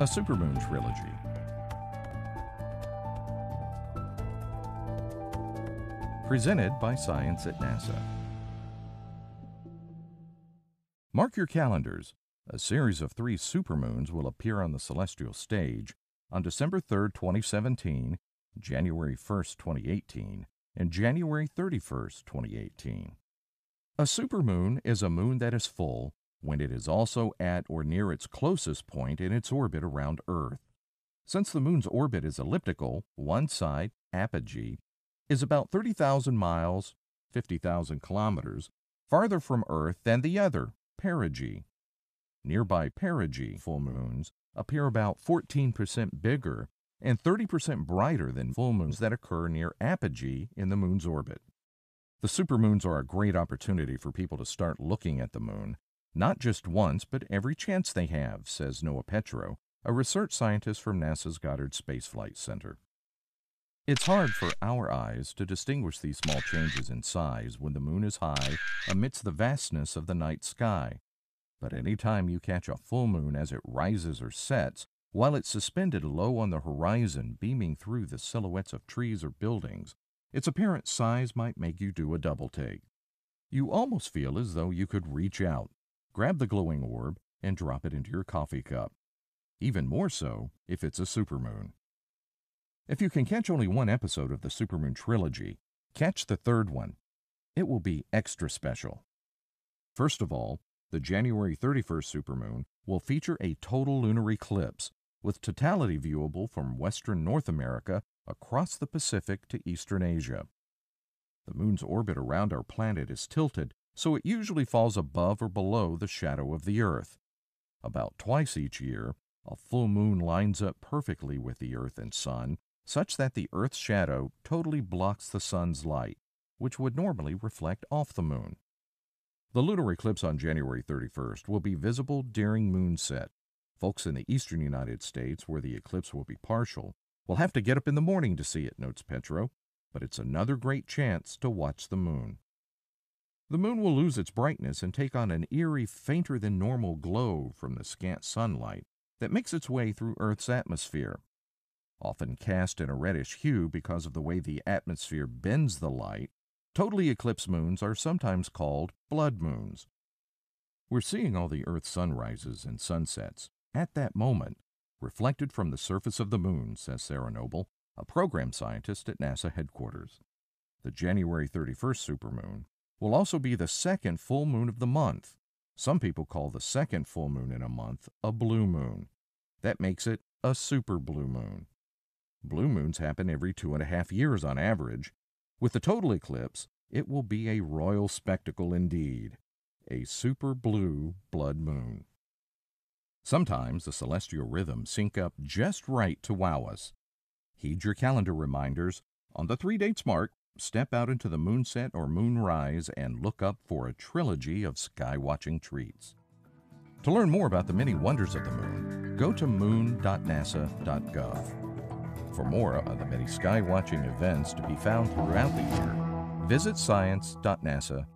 a Supermoon trilogy. Presented by Science at NASA. Mark your calendars. A series of three supermoons will appear on the celestial stage on December 3, 2017, January 1, 2018, and January 31, 2018. A supermoon is a moon that is full when it is also at or near its closest point in its orbit around Earth. Since the Moon's orbit is elliptical, one side, apogee, is about 30,000 miles, 50,000 kilometers, farther from Earth than the other, perigee. Nearby perigee full moons appear about 14% bigger and 30% brighter than full moons that occur near apogee in the moon's orbit. The supermoons are a great opportunity for people to start looking at the moon not just once, but every chance they have, says Noah Petro, a research scientist from NASA's Goddard Space Flight Center. It's hard for our eyes to distinguish these small changes in size when the moon is high amidst the vastness of the night sky. But any time you catch a full moon as it rises or sets, while it's suspended low on the horizon beaming through the silhouettes of trees or buildings, its apparent size might make you do a double take. You almost feel as though you could reach out Grab the glowing orb and drop it into your coffee cup. Even more so if it's a supermoon. If you can catch only one episode of the Supermoon Trilogy, catch the third one. It will be extra special. First of all, the January 31st supermoon will feature a total lunar eclipse with totality viewable from western North America across the Pacific to eastern Asia. The moon's orbit around our planet is tilted so it usually falls above or below the shadow of the Earth. About twice each year, a full moon lines up perfectly with the Earth and Sun, such that the Earth's shadow totally blocks the Sun's light, which would normally reflect off the moon. The lunar eclipse on January 31st will be visible during moonset. Folks in the eastern United States, where the eclipse will be partial, will have to get up in the morning to see it, notes Petro, but it's another great chance to watch the moon. The moon will lose its brightness and take on an eerie, fainter than normal glow from the scant sunlight that makes its way through Earth's atmosphere. Often cast in a reddish hue because of the way the atmosphere bends the light, totally eclipsed moons are sometimes called blood moons. We're seeing all the Earth's sunrises and sunsets at that moment, reflected from the surface of the moon, says Sarah Noble, a program scientist at NASA headquarters. The January 31st supermoon will also be the second full moon of the month. Some people call the second full moon in a month a blue moon. That makes it a super blue moon. Blue moons happen every two and a half years on average. With the total eclipse, it will be a royal spectacle indeed a super blue blood moon. Sometimes the celestial rhythms sync up just right to wow us. Heed your calendar reminders on the three dates marked Step out into the moonset or moonrise and look up for a trilogy of sky watching treats. To learn more about the many wonders of the moon, go to moon.nasa.gov. For more on the many sky watching events to be found throughout the year, visit science.nasa.gov.